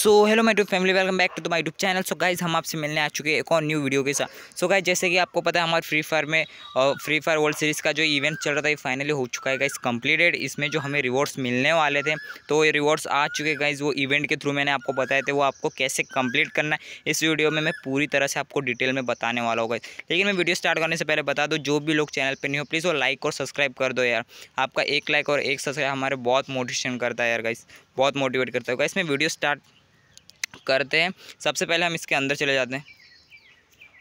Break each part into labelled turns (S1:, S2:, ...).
S1: so hello my tube family welcome back to the my YouTube channel so guys हम आपसे मिलने आ चुके हैं एक और न्यू वीडियो के साथ सो गाइज जैसे कि आपको पता है हमारे फ्री फायर में फ्री फायर वर्ल्ड सीरीज़ का जो इवेंट चल रहा था ये फाइनली हो चुका है गाइज कंप्लीटेड इसमें जो हमें रिवॉर्ड्स मिलने वाले थे तो ये रिवॉर्ड्स आ चुके गाइज वो इवेंट के थ्रू मैंने आपको बताए थे वो आपको कैसे कंप्लीट करना है इस वीडियो में मैं पूरी तरह से आपको डिटेल में बताने वाला होगा लेकिन मैं वीडियो स्टार्ट करने से पहले बता दूँ जो भी लोग चैनल पर नहीं हो प्लीज़ वो लाइक और सब्सक्राइब कर दो यार आपका एक लाइक और एक सब्सक्राइब हमारे बहुत मोटिवेशन करता है यार गाइज बहुत मोटिवेट करता है गाइस मैं वीडियो स्टार्ट करते हैं सबसे पहले हम इसके अंदर चले जाते हैं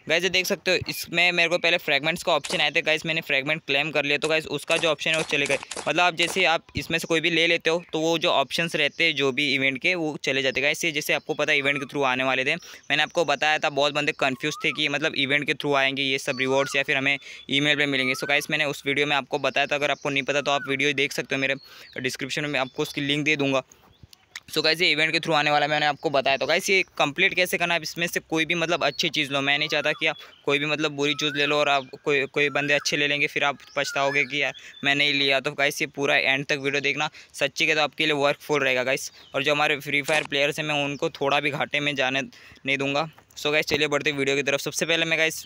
S1: गैस ये देख सकते हो इसमें मेरे को पहले फ्रेगमेंट्स का ऑप्शन आए थे गैस मैंने फ्रेगमेंट क्लेम कर लिया तो गैस उसका जो ऑप्शन है वो चले गए मतलब आप जैसे आप इसमें से कोई भी ले लेते हो तो वो जो ऑप्शंस रहते हैं जो भी इवेंट के वो चले जाते गैस ये जैसे आपको पता इवेंट के थ्रू आने वाले थे मैंने आपको बताया था बहुत बंदे कन्फ्यूज़ थे कि मतलब इवेंट के थ्रू आएंगे ये सब रिवॉर्ड्स या फिर हमें ई मेल मिलेंगे सो गैस मैंने उस वीडियो में आपको बताया था अगर आपको नहीं पता तो आप वीडियो देख सकते हो मेरे डिस्क्रिप्शन में आपको उसकी लिंक दे दूँगा सो कैसे इवेंट के थ्रू आने वाला मैंने आपको बताया तो गाइस ये कंप्लीट कैसे करना है इसमें से कोई भी मतलब अच्छी चीज़ लो मैं नहीं चाहता कि आप कोई भी मतलब बुरी चीज़ ले लो और आप कोई कोई बंदे अच्छे ले लेंगे फिर आप पछताओगे कि यार मैंने नहीं लिया तो गाइस ये पूरा एंड तक वीडियो देखना सच्ची के तो आपके लिए वर्कफुल रहेगा गाइस और जो हमारे फ्री फायर प्लेयर्स हैं मैं उनको थोड़ा भी घाटे में जाने नहीं दूंगा सो गाइस चलिए बढ़ते वीडियो की तरफ सबसे पहले मैं गाइस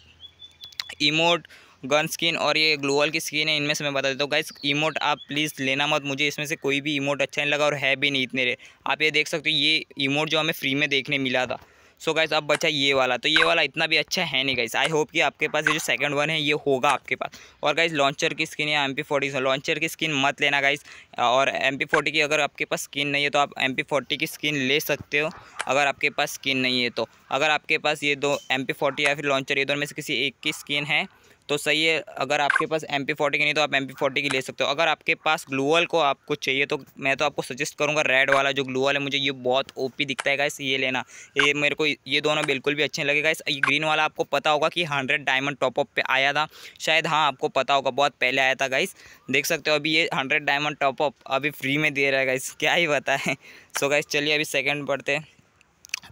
S1: इमोट गन स्किन और ये ग्लोअल की स्किन है इनमें से मैं बता देता हूँ गाइस इमोट आप प्लीज़ लेना मत मुझे इसमें से कोई भी इमोट अच्छा नहीं लगा और है भी नहीं इतने रे आप ये देख सकते हो ये इमोट जो हमें फ्री में देखने मिला था सो so गाइस अब बचा ये वाला तो ये वाला इतना भी अच्छा है नहीं गाइस आई होप कि आपके पास ये जो सेकंड वन है ये होगा आपके पास और गाइस लॉन्चर की स्किन या एम पी फोर्टी लॉन्चर की स्किन मत लेना गाइस और एम पी फोर्टी की अगर आपके पास स्किन नहीं है तो आप एम पी फोर्टी की स्किन ले सकते हो अगर आपके पास स्किन नहीं है तो अगर आपके पास ये दो एम पी फोर्टी या फिर लॉन्चर ये दोनों में से किसी एक की स्किन है तो सही है अगर आपके पास एम पी फोर्टी की नहीं तो आप एम पी फोर्टी की ले सकते हो अगर आपके पास ग्लूअल को आपको चाहिए तो मैं तो आपको सजेस्ट करूँगा रेड वाला जो ग्लूअल है मुझे ये बहुत ओ पी दिखता है गाइस ये लेना ये मेरे को ये दोनों बिल्कुल भी अच्छे लगे गाइस ये ग्रीन वाला आपको पता होगा कि हंड्रेड डायमंड टॉपअप पर आया था शायद हाँ आपको पता होगा बहुत पहले आया था गाइस देख सकते हो अभी ये हंड्रेड डायमंड टॉपअप अभी फ्री में दे रहा है गाइस क्या ही पता है सो गाइस चलिए अभी सेकेंड पढ़ते हैं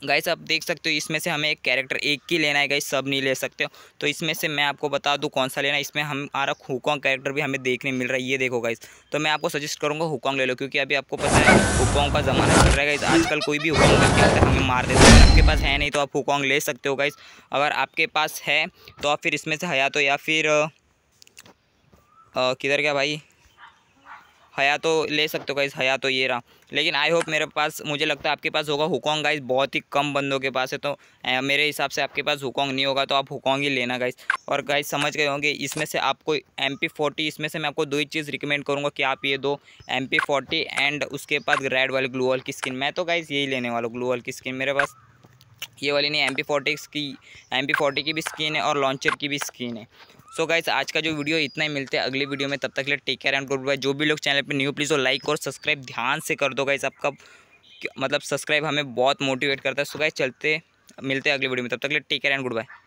S1: गाइस आप देख सकते हो इसमें से हमें एक कैरेक्टर एक ही लेना है गाइस सब नहीं ले सकते हो तो इसमें से मैं आपको बता दूँ कौन सा लेना है इसमें रहा हुकॉन्ग कैरेक्टर भी हमें देखने मिल रहा है ये देखो गाइस तो मैं आपको सजेस्ट करूँगा हुकॉन्ग ले लो क्योंकि अभी आपको पता है हुकॉन्ग का ज़माना चल रहा है गाइस आजकल कोई भी हुकॉन्ग का कैरेक्टर हमें मार देते हैं आपके पास है नहीं तो आप हुकॉन्ग ले सकते हो गाइस अगर आपके पास है तो आप फिर इसमें से हया तो या फिर किधर क्या भाई हया तो ले सकते हो गाइज़ हया तो ये रहा लेकिन आई होप मेरे पास मुझे लगता है आपके पास होगा हुकोंग गाइज़ बहुत ही कम बंदों के पास है तो मेरे हिसाब से आपके पास हुकोंग नहीं होगा तो आप हुकोंग ही लेना गाइज़ और गाइज समझ गए होंगे इसमें से आपको एम पी फोर्टी इसमें से मैं आपको दो ही चीज़ रिकमेंड करूँगा कि आप ये दो एम पी फोर्टी एंड उसके बाद रेड वाले ग्लू की स्किन मैं तो गाइज़ यही लेने वाला हूँ की स्किन मेरे पास ये वाली नहीं एम पी फोर्टी की एम पी फोर्टी की भी स्किन है और लॉन्चर की भी स्किन है सो so गाइस आज का जो वीडियो इतना ही मिलते हैं अगले वीडियो में तब तक के लिए take care and goodbye जो भी लोग चैनल पे न्यू प्लीज़ वो लाइक और सब्सक्राइब ध्यान से कर दो गाइस आपका मतलब सब्सक्राइब हमें बहुत मोटिवेट करता है सो गाइस चलते मिलते हैं अगले वीडियो में तब तक के लिए take care and good bye